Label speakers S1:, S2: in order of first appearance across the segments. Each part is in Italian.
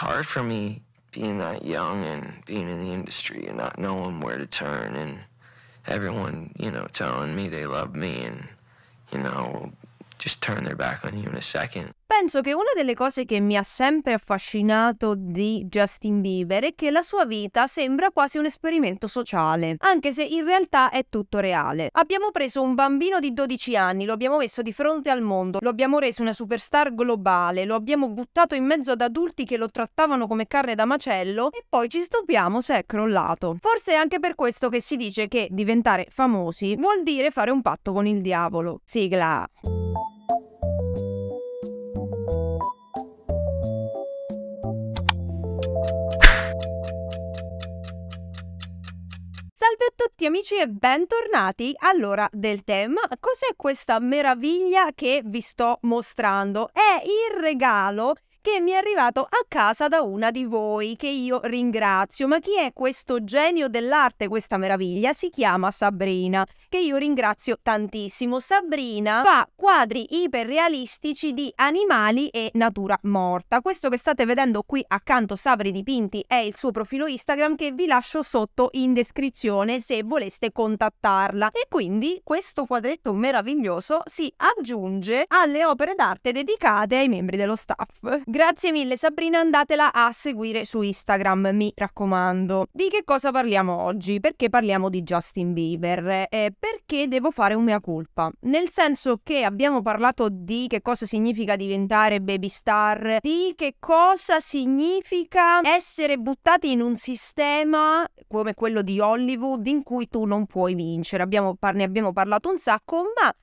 S1: hard for me being that young and being in the industry and not knowing where to turn and everyone, you know, telling me they love me and, you know, just turn their back on you in a second. penso che una delle cose che mi ha sempre affascinato di Justin Bieber è che la sua vita sembra quasi un esperimento sociale, anche se in realtà è tutto reale. Abbiamo preso un bambino di 12 anni, lo abbiamo messo di fronte al mondo, lo abbiamo reso una superstar globale, lo abbiamo buttato in mezzo ad adulti che lo trattavano come carne da macello e poi ci stupiamo se è crollato. Forse è anche per questo che si dice che diventare famosi vuol dire fare un patto con il diavolo. Sigla. tutti amici e bentornati all'ora del TEM. Cos'è questa meraviglia che vi sto mostrando? È il regalo che mi è arrivato a casa da una di voi, che io ringrazio. Ma chi è questo genio dell'arte, questa meraviglia? Si chiama Sabrina, che io ringrazio tantissimo. Sabrina fa quadri iperrealistici di animali e natura morta. Questo che state vedendo qui accanto Sabri Dipinti è il suo profilo Instagram che vi lascio sotto in descrizione se voleste contattarla. E quindi questo quadretto meraviglioso si aggiunge alle opere d'arte dedicate ai membri dello staff. Grazie mille Sabrina, andatela a seguire su Instagram, mi raccomando. Di che cosa parliamo oggi? Perché parliamo di Justin Bieber? Eh, perché devo fare un mea culpa? Nel senso che abbiamo parlato di che cosa significa diventare baby star, di che cosa significa essere buttati in un sistema come quello di Hollywood in cui tu non puoi vincere. Abbiamo, par- ne abbiamo parlato un sacco, ma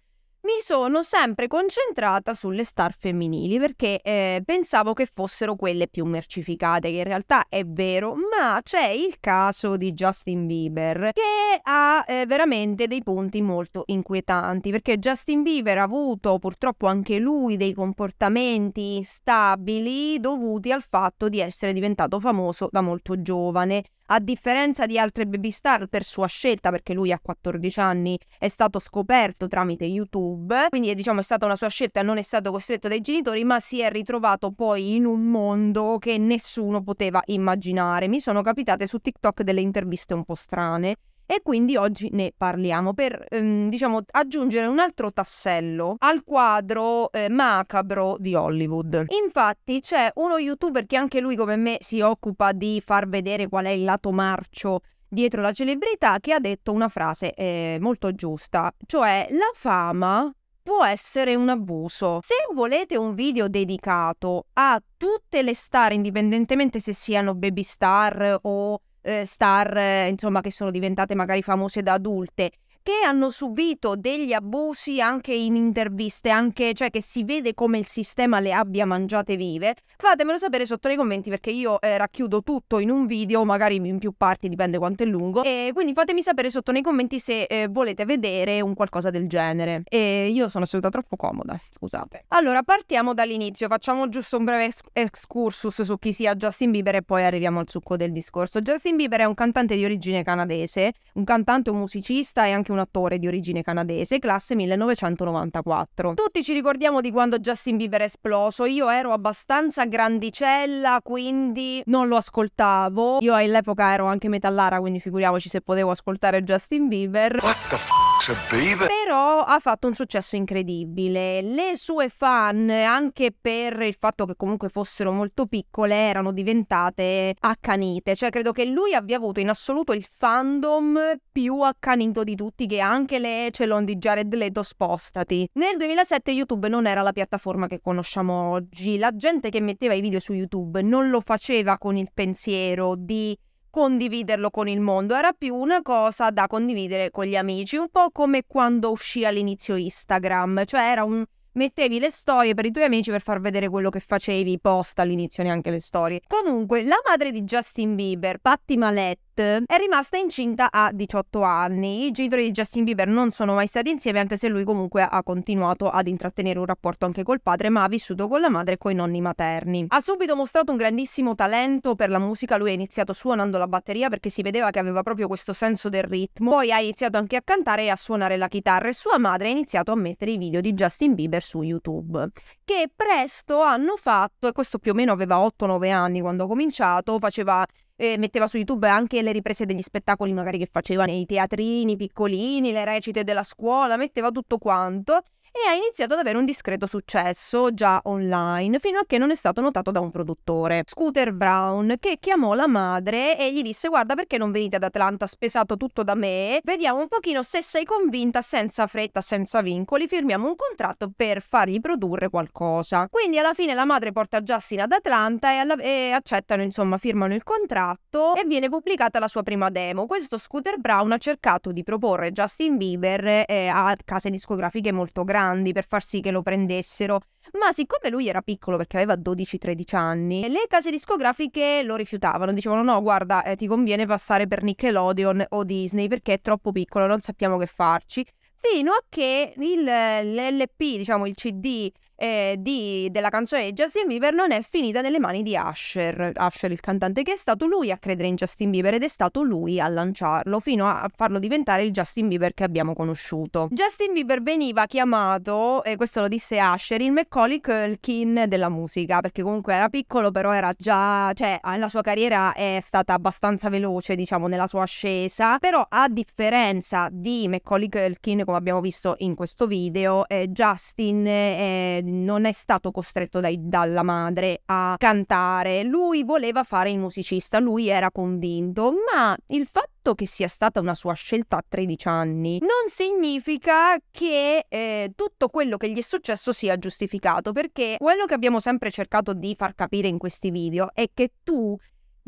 S1: mi sono sempre concentrata sulle star femminili perché eh, pensavo che fossero quelle più mercificate, che in realtà è vero, ma c'è il caso di Justin Bieber che ha eh, veramente dei punti molto inquietanti perché Justin Bieber ha avuto purtroppo anche lui dei comportamenti instabili dovuti al fatto di essere diventato famoso da molto giovane a differenza di altre baby star, per sua scelta, perché lui a 14 anni è stato scoperto tramite YouTube, quindi diciamo è stata una sua scelta, non è stato costretto dai genitori, ma si è ritrovato poi in un mondo che nessuno poteva immaginare. Mi sono capitate su TikTok delle interviste un po' strane e quindi oggi ne parliamo per, ehm, diciamo, aggiungere un altro tassello al quadro eh, macabro di Hollywood. Infatti c'è uno youtuber che anche lui come me si occupa di far vedere qual è il lato marcio dietro la celebrità che ha detto una frase eh, molto giusta, cioè la fama può essere un abuso. Se volete un video dedicato a tutte le star, indipendentemente se siano baby star o eh, star, eh, insomma, che sono diventate magari famose da adulte che hanno subito degli abusi anche in interviste, anche, cioè che si vede come il sistema le abbia mangiate vive, fatemelo sapere sotto nei commenti perché io eh, racchiudo tutto in un video, magari in più parti, dipende quanto è lungo, e quindi fatemi sapere sotto nei commenti se eh, volete vedere un qualcosa del genere. E io sono seduta troppo comoda, scusate. Allora, partiamo dall'inizio, facciamo giusto un breve excursus su chi sia Justin Bieber e poi arriviamo al succo del discorso. Justin Bieber è un cantante di origine canadese, un cantante, un musicista e anche un un attore di origine canadese, classe 1994. Tutti ci ricordiamo di quando Justin Bieber è esploso, io ero abbastanza grandicella, quindi non lo ascoltavo. Io all'epoca ero anche metallara, quindi figuriamoci se potevo ascoltare Justin Bieber. What the f- Bieber? però ha fatto un successo incredibile. Le sue fan, anche per il fatto che comunque fossero molto piccole, erano diventate accanite. Cioè, credo che lui abbia avuto in assoluto il fandom più accanito di tutti, che anche le Celon di Jared Leto spostati. Nel 2007 YouTube non era la piattaforma che conosciamo oggi. La gente che metteva i video su YouTube non lo faceva con il pensiero di condividerlo con il mondo, era più una cosa da condividere con gli amici, un po' come quando uscì all'inizio Instagram, cioè era un mettevi le storie per i tuoi amici per far vedere quello che facevi, post all'inizio neanche le storie. Comunque, la madre di Justin Bieber, Patti Malet, è rimasta incinta a 18 anni. I genitori di Justin Bieber non sono mai stati insieme, anche se lui comunque ha continuato ad intrattenere un rapporto anche col padre, ma ha vissuto con la madre e con i nonni materni. Ha subito mostrato un grandissimo talento per la musica, lui ha iniziato suonando la batteria perché si vedeva che aveva proprio questo senso del ritmo, poi ha iniziato anche a cantare e a suonare la chitarra e sua madre ha iniziato a mettere i video di Justin Bieber su YouTube, che presto hanno fatto, e questo più o meno aveva 8-9 anni quando ha cominciato, faceva eh, metteva su YouTube anche le riprese degli spettacoli magari che faceva nei teatrini piccolini, le recite della scuola, metteva tutto quanto e ha iniziato ad avere un discreto successo già online fino a che non è stato notato da un produttore, Scooter Brown, che chiamò la madre e gli disse guarda perché non venite ad Atlanta, spesato tutto da me, vediamo un pochino se sei convinta, senza fretta, senza vincoli, firmiamo un contratto per fargli produrre qualcosa. Quindi alla fine la madre porta Justin ad Atlanta e, alla... e accettano, insomma, firmano il contratto e viene pubblicata la sua prima demo. Questo Scooter Brown ha cercato di proporre Justin Bieber eh, a case discografiche molto grandi grandi per far sì che lo prendessero. Ma siccome lui era piccolo perché aveva 12-13 anni, le case discografiche lo rifiutavano, dicevano no guarda eh, ti conviene passare per Nickelodeon o Disney perché è troppo piccolo, non sappiamo che farci. Fino a che il, l'LP, diciamo il CD eh, di, della canzone di Justin Bieber non è finita nelle mani di Asher, Asher il cantante che è stato lui a credere in Justin Bieber ed è stato lui a lanciarlo fino a farlo diventare il Justin Bieber che abbiamo conosciuto. Justin Bieber veniva chiamato, e questo lo disse Asher, il Macaulay Culkin della musica, perché comunque era piccolo però era già, cioè ah, la sua carriera è stata abbastanza veloce diciamo nella sua ascesa, però a differenza di Macaulay Culkin come abbiamo visto in questo video, eh, Justin è eh, non è stato costretto dai, dalla madre a cantare, lui voleva fare il musicista, lui era convinto, ma il fatto che sia stata una sua scelta a 13 anni non significa che eh, tutto quello che gli è successo sia giustificato, perché quello che abbiamo sempre cercato di far capire in questi video è che tu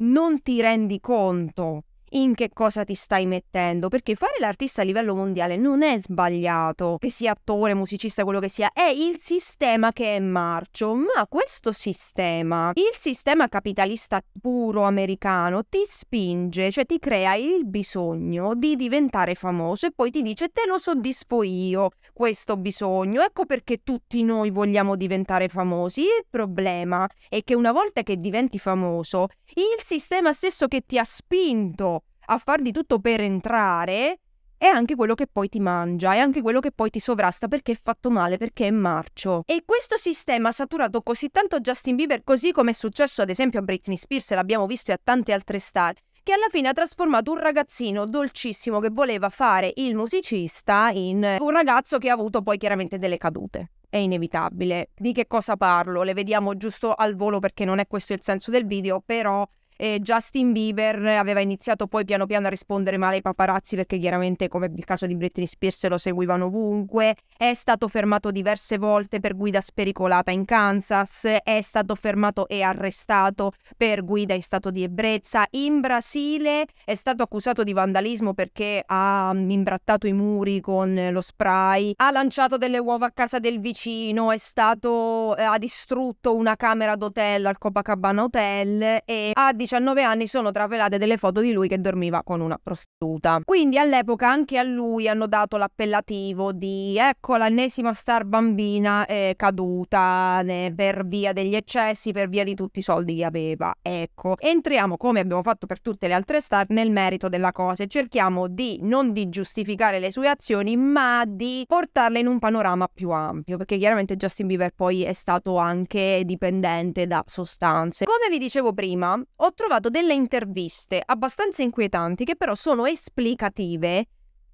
S1: non ti rendi conto in che cosa ti stai mettendo, perché fare l'artista a livello mondiale non è sbagliato, che sia attore, musicista, quello che sia, è il sistema che è marcio, ma questo sistema, il sistema capitalista puro americano, ti spinge, cioè ti crea il bisogno di diventare famoso e poi ti dice te lo soddisfo io questo bisogno, ecco perché tutti noi vogliamo diventare famosi. Il problema è che una volta che diventi famoso, il sistema stesso che ti ha spinto a far di tutto per entrare, è anche quello che poi ti mangia, è anche quello che poi ti sovrasta perché è fatto male, perché è marcio. E questo sistema ha saturato così tanto Justin Bieber, così come è successo ad esempio a Britney Spears, e l'abbiamo visto e a tante altre star, che alla fine ha trasformato un ragazzino dolcissimo che voleva fare il musicista in un ragazzo che ha avuto poi chiaramente delle cadute. È inevitabile. Di che cosa parlo? Le vediamo giusto al volo perché non è questo il senso del video, però eh, Justin Bieber aveva iniziato poi piano piano a rispondere male ai paparazzi perché chiaramente come il caso di Britney Spears lo seguivano ovunque, è stato fermato diverse volte per guida spericolata in Kansas, è stato fermato e arrestato per guida in stato di ebbrezza, in Brasile è stato accusato di vandalismo perché ha imbrattato i muri con lo spray, ha lanciato delle uova a casa del vicino, è stato, ha distrutto una camera d'hotel al Copacabana Hotel e ha distrutto 19 anni sono travelate delle foto di lui che dormiva con una prostituta. Quindi all'epoca anche a lui hanno dato l'appellativo di ecco l'ennesima star bambina eh, caduta né, per via degli eccessi, per via di tutti i soldi che aveva. Ecco, entriamo come abbiamo fatto per tutte le altre star nel merito della cosa e cerchiamo di non di giustificare le sue azioni ma di portarle in un panorama più ampio perché chiaramente Justin Bieber poi è stato anche dipendente da sostanze. Come vi dicevo prima, ho trovato delle interviste abbastanza inquietanti che però sono esplicative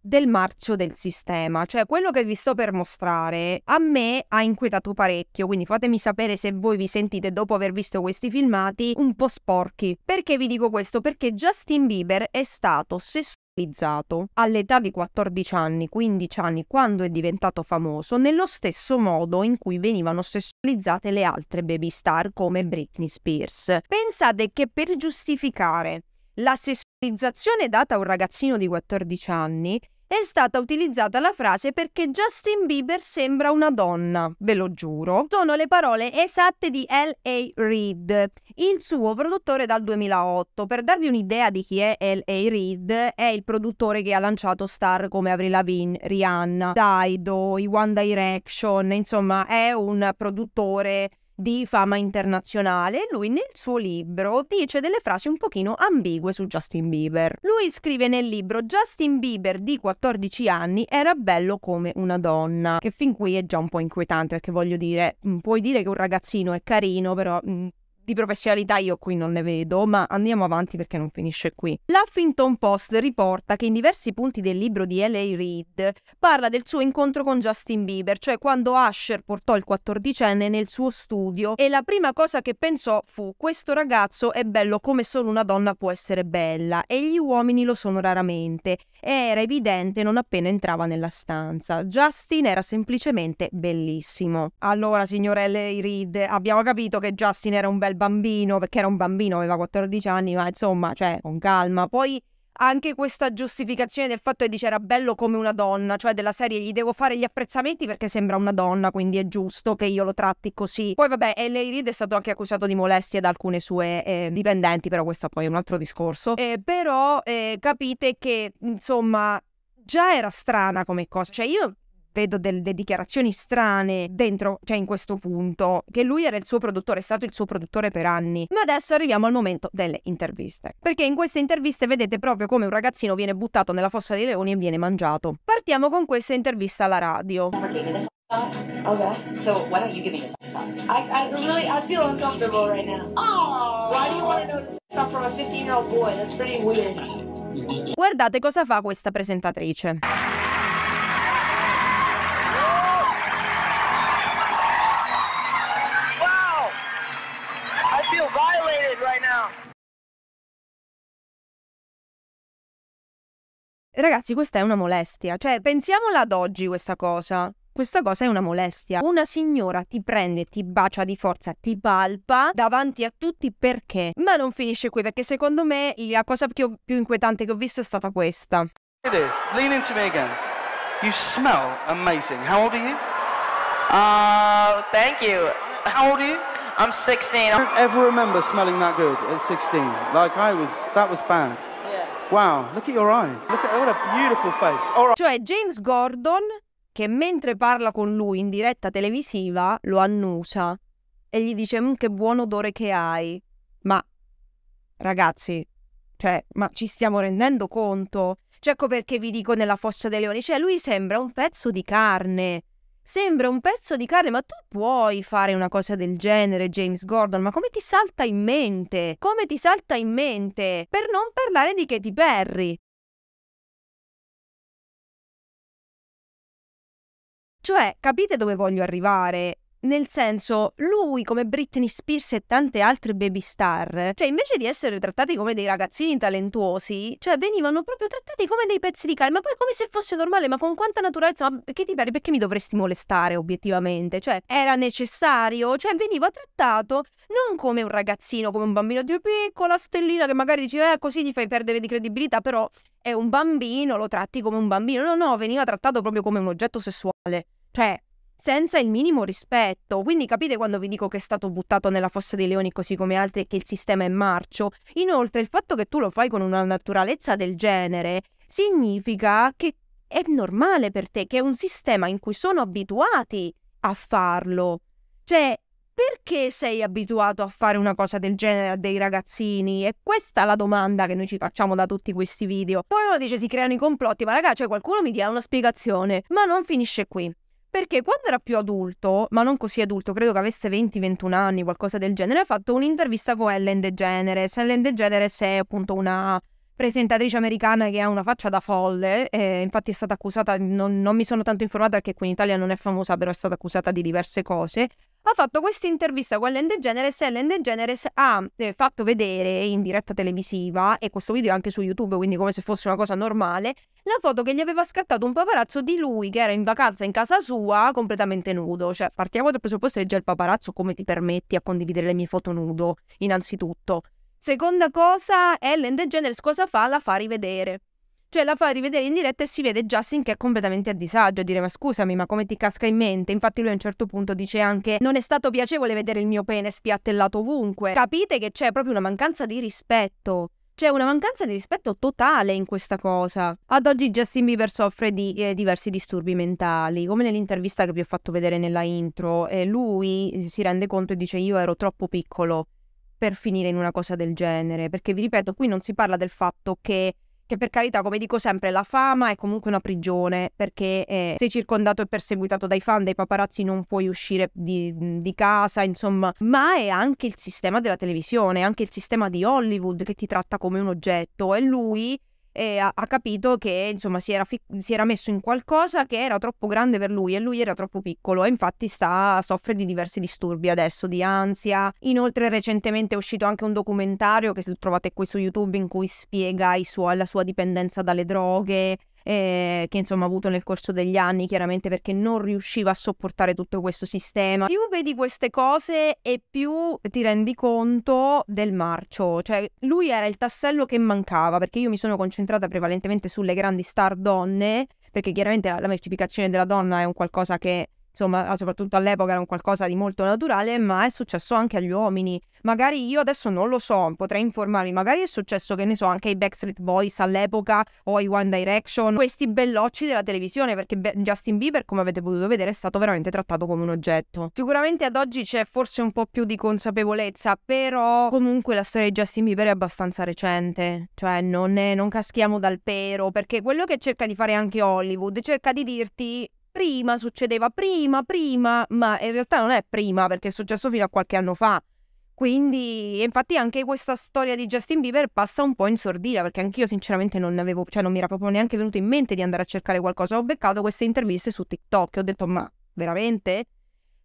S1: del marcio del sistema, cioè quello che vi sto per mostrare a me ha inquietato parecchio, quindi fatemi sapere se voi vi sentite dopo aver visto questi filmati un po' sporchi. Perché vi dico questo? Perché Justin Bieber è stato sessualizzato all'età di 14 anni, 15 anni, quando è diventato famoso, nello stesso modo in cui venivano sessualizzate le altre baby star come Britney Spears. Pensate che per giustificare la sessualizzazione data a un ragazzino di 14 anni, è stata utilizzata la frase perché Justin Bieber sembra una donna, ve lo giuro. Sono le parole esatte di L.A. Reid, il suo produttore dal 2008. Per darvi un'idea di chi è L.A. Reid, è il produttore che ha lanciato star come Avril Lavigne, Rihanna, Daido, i One Direction, insomma è un produttore di fama internazionale, lui nel suo libro dice delle frasi un pochino ambigue su Justin Bieber. Lui scrive nel libro Justin Bieber di 14 anni era bello come una donna, che fin qui è già un po' inquietante perché voglio dire, mm, puoi dire che un ragazzino è carino, però mm, di professionalità io qui non ne vedo, ma andiamo avanti perché non finisce qui. L'Huffington Post riporta che in diversi punti del libro di L.A. Reid parla del suo incontro con Justin Bieber, cioè quando Asher portò il 14enne nel suo studio e la prima cosa che pensò fu questo ragazzo è bello come solo una donna può essere bella e gli uomini lo sono raramente era evidente non appena entrava nella stanza. Justin era semplicemente bellissimo. Allora, signorelle Reed, abbiamo capito che Justin era un bel bambino, perché era un bambino, aveva 14 anni, ma insomma, cioè, con calma. Poi anche questa giustificazione del fatto che dice era bello come una donna, cioè della serie gli devo fare gli apprezzamenti perché sembra una donna, quindi è giusto che io lo tratti così. Poi vabbè, L.A. Reid è stato anche accusato di molestie da alcune sue eh, dipendenti, però questo poi è un altro discorso. Eh, però eh, capite che, insomma, già era strana come cosa, cioè io vedo delle dichiarazioni strane dentro, cioè in questo punto, che lui era il suo produttore, è stato il suo produttore per anni. Ma adesso arriviamo al momento delle interviste. Perché in queste interviste vedete proprio come un ragazzino viene buttato nella fossa dei leoni e viene mangiato. Partiamo con questa intervista alla radio. Oh! Guardate cosa fa questa presentatrice. Ragazzi, questa è una molestia. Cioè, pensiamola ad oggi questa cosa. Questa cosa è una molestia. Una signora ti prende, ti bacia di forza, ti palpa davanti a tutti perché? Ma non finisce qui perché secondo me la cosa più, più inquietante che ho visto è stata questa. Look at this. Lean into me again. You smell amazing. How old are you? Uh, thank you. How old are you? I'm 16. I don't ever remember smelling that good at 16. Like I was, that was bad. Wow, look at your eyes. Look at what a beautiful face. Right. Cioè James Gordon che mentre parla con lui in diretta televisiva lo annusa e gli dice mm, che buon odore che hai. Ma ragazzi, cioè, ma ci stiamo rendendo conto? Cioè, ecco perché vi dico nella fossa dei leoni, cioè lui sembra un pezzo di carne. Sembra un pezzo di carne, ma tu puoi fare una cosa del genere, James Gordon, ma come ti salta in mente? Come ti salta in mente? Per non parlare di Katy Perry. Cioè, capite dove voglio arrivare? Nel senso, lui come Britney Spears e tante altre baby star, cioè invece di essere trattati come dei ragazzini talentuosi, cioè venivano proprio trattati come dei pezzi di carne, ma poi come se fosse normale, ma con quanta naturalezza, ma perché ti pare, perché mi dovresti molestare obiettivamente? Cioè, era necessario, cioè veniva trattato non come un ragazzino, come un bambino di piccola stellina che magari dici, eh, così gli fai perdere di credibilità, però è un bambino, lo tratti come un bambino. No, no, veniva trattato proprio come un oggetto sessuale. Cioè, senza il minimo rispetto. Quindi capite quando vi dico che è stato buttato nella fossa dei leoni così come altri e che il sistema è marcio? Inoltre il fatto che tu lo fai con una naturalezza del genere significa che è normale per te, che è un sistema in cui sono abituati a farlo. Cioè, perché sei abituato a fare una cosa del genere a dei ragazzini? E questa è la domanda che noi ci facciamo da tutti questi video. Poi uno dice si creano i complotti, ma ragazzi, cioè qualcuno mi dia una spiegazione. Ma non finisce qui. Perché quando era più adulto, ma non così adulto, credo che avesse 20-21 anni, qualcosa del genere, ha fatto un'intervista con Ellen DeGeneres. Ellen DeGeneres è appunto una presentatrice americana che ha una faccia da folle, eh, infatti è stata accusata, non, non mi sono tanto informata perché qui in Italia non è famosa, però è stata accusata di diverse cose ha fatto questa intervista con Ellen DeGeneres e Ellen DeGeneres ha eh, fatto vedere in diretta televisiva, e questo video è anche su YouTube, quindi come se fosse una cosa normale, la foto che gli aveva scattato un paparazzo di lui che era in vacanza in casa sua completamente nudo. Cioè, partiamo dal presupposto che già il paparazzo come ti permetti a condividere le mie foto nudo, innanzitutto. Seconda cosa, Ellen DeGeneres cosa fa? La fa rivedere. Cioè la fa rivedere in diretta e si vede Justin che è completamente a disagio, a dire ma scusami ma come ti casca in mente? Infatti lui a un certo punto dice anche non è stato piacevole vedere il mio pene spiattellato ovunque. Capite che c'è proprio una mancanza di rispetto. C'è una mancanza di rispetto totale in questa cosa. Ad oggi Justin Bieber soffre di eh, diversi disturbi mentali, come nell'intervista che vi ho fatto vedere nella intro. Eh, lui si rende conto e dice io ero troppo piccolo per finire in una cosa del genere, perché vi ripeto, qui non si parla del fatto che che per carità, come dico sempre, la fama è comunque una prigione, perché eh, sei circondato e perseguitato dai fan, dai paparazzi, non puoi uscire di, di, casa, insomma, ma è anche il sistema della televisione, è anche il sistema di Hollywood che ti tratta come un oggetto e lui e ha, ha capito che insomma si era, fi- si era, messo in qualcosa che era troppo grande per lui e lui era troppo piccolo e infatti sta, soffre di diversi disturbi adesso, di ansia. Inoltre recentemente è uscito anche un documentario che trovate qui su YouTube in cui spiega sua- la sua dipendenza dalle droghe, eh, che insomma ha avuto nel corso degli anni, chiaramente perché non riusciva a sopportare tutto questo sistema. Più vedi queste cose e più ti rendi conto del marcio, cioè lui era il tassello che mancava, perché io mi sono concentrata prevalentemente sulle grandi star donne, perché chiaramente la, la mercificazione della donna è un qualcosa che insomma, ah, soprattutto all'epoca era un qualcosa di molto naturale, ma è successo anche agli uomini. Magari io adesso non lo so, potrei informarmi, magari è successo, che ne so, anche ai Backstreet Boys all'epoca o ai One Direction, questi bellocci della televisione, perché Justin Bieber, come avete potuto vedere, è stato veramente trattato come un oggetto. Sicuramente ad oggi c'è forse un po' più di consapevolezza, però comunque la storia di Justin Bieber è abbastanza recente, cioè non, è, non caschiamo dal pero, perché quello che cerca di fare anche Hollywood, cerca di dirti prima succedeva, prima, prima, ma in realtà non è prima perché è successo fino a qualche anno fa. Quindi, infatti, anche questa storia di Justin Bieber passa un po' in sordina perché anch'io, sinceramente, non avevo, cioè, non mi era proprio neanche venuto in mente di andare a cercare qualcosa. Ho beccato queste interviste su TikTok e ho detto, ma veramente?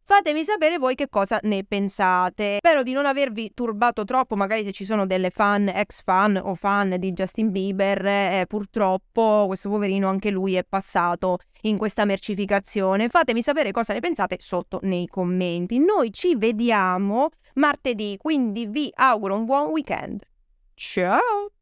S1: Fatemi sapere voi che cosa ne pensate. Spero di non avervi turbato troppo, magari se ci sono delle fan, ex fan o fan di Justin Bieber, eh, purtroppo questo poverino anche lui è passato in questa mercificazione. Fatemi sapere cosa ne pensate sotto nei commenti. Noi ci vediamo martedì, quindi vi auguro un buon weekend. Ciao!